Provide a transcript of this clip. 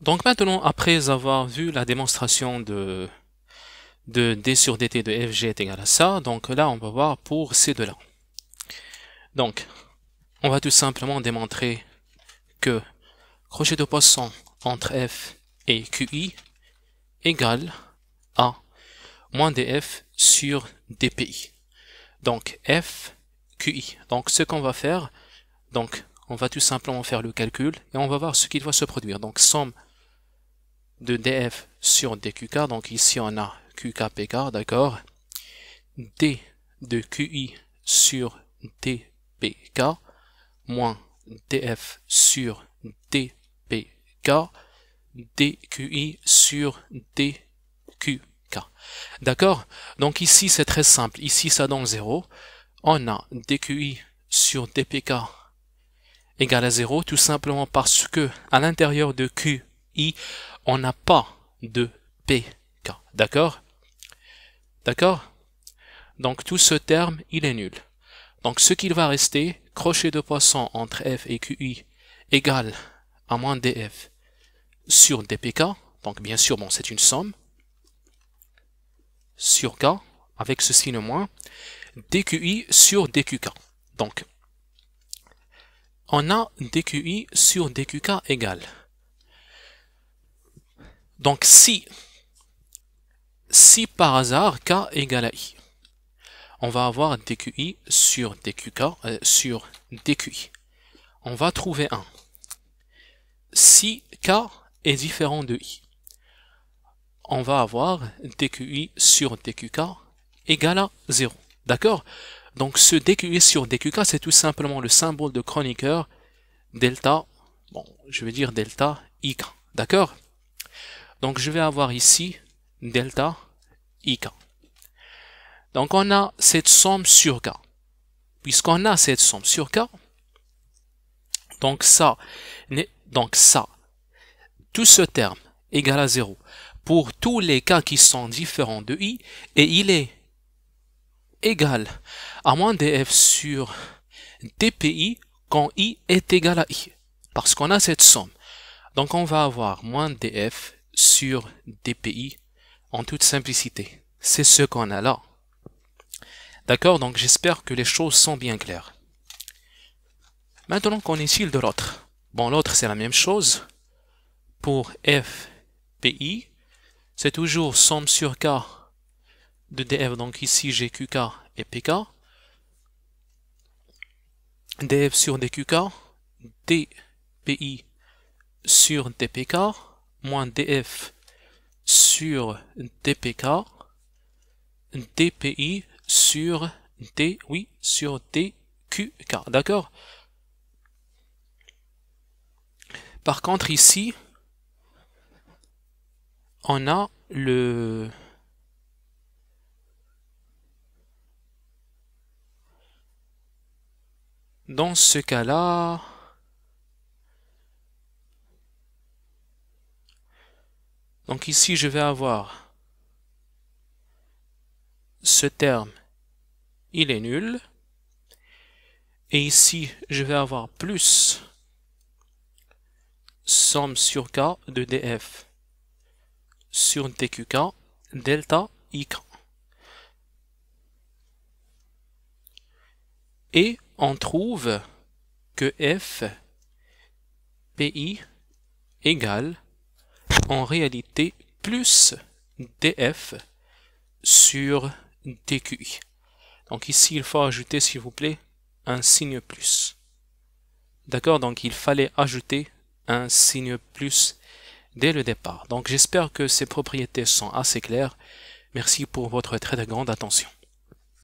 Donc maintenant, après avoir vu la démonstration de, de d sur dt de fg est égal à ça, donc là on va voir pour ces deux-là. Donc, on va tout simplement démontrer que crochet de poisson entre f et qi égale à moins df sur dpi. Donc f qi. Donc ce qu'on va faire, donc on va tout simplement faire le calcul et on va voir ce qu'il va se produire. Donc somme de df sur dqk, donc ici on a qkpk, d'accord, d de qi sur dpk, moins df sur dpk, dqi sur dqk. D'accord Donc ici c'est très simple, ici ça donne 0, on a dqi sur dpk égale à 0 tout simplement parce que à l'intérieur de qi on n'a pas de PK. D'accord D'accord Donc tout ce terme, il est nul. Donc ce qu'il va rester, crochet de poisson entre F et QI égale à moins DF sur DPK. Donc bien sûr, bon, c'est une somme sur K avec ce signe moins DQI sur DQK. Donc, on a DQI sur DQK égale donc si, si par hasard k égale à i, on va avoir dqi sur dqk euh, sur dqi. On va trouver 1. Si k est différent de i, on va avoir dqi sur dqk égale à 0. D'accord Donc ce dqi sur dqk, c'est tout simplement le symbole de Kronecker delta, bon, je vais dire delta ik. D'accord donc je vais avoir ici delta ik. Donc on a cette somme sur k. Puisqu'on a cette somme sur k, donc ça, donc ça, tout ce terme égal à 0 pour tous les cas qui sont différents de i, et il est égal à moins df sur dpi quand i est égal à i, parce qu'on a cette somme. Donc on va avoir moins df sur dpi en toute simplicité. C'est ce qu'on a là. D'accord Donc j'espère que les choses sont bien claires. Maintenant, qu'on est-il de l'autre Bon, l'autre, c'est la même chose. Pour f, c'est toujours somme sur k de df. Donc ici, j'ai qk et pk. df sur dqk, dpi sur dpk moins df sur dpk, dpi sur d, oui, sur dqk, d'accord Par contre ici, on a le... Dans ce cas-là, Donc ici, je vais avoir ce terme, il est nul. Et ici, je vais avoir plus somme sur K de DF sur TQK delta IK. Et on trouve que F PI égale en réalité plus df sur dq. Donc ici, il faut ajouter, s'il vous plaît, un signe plus. D'accord Donc il fallait ajouter un signe plus dès le départ. Donc j'espère que ces propriétés sont assez claires. Merci pour votre très grande attention.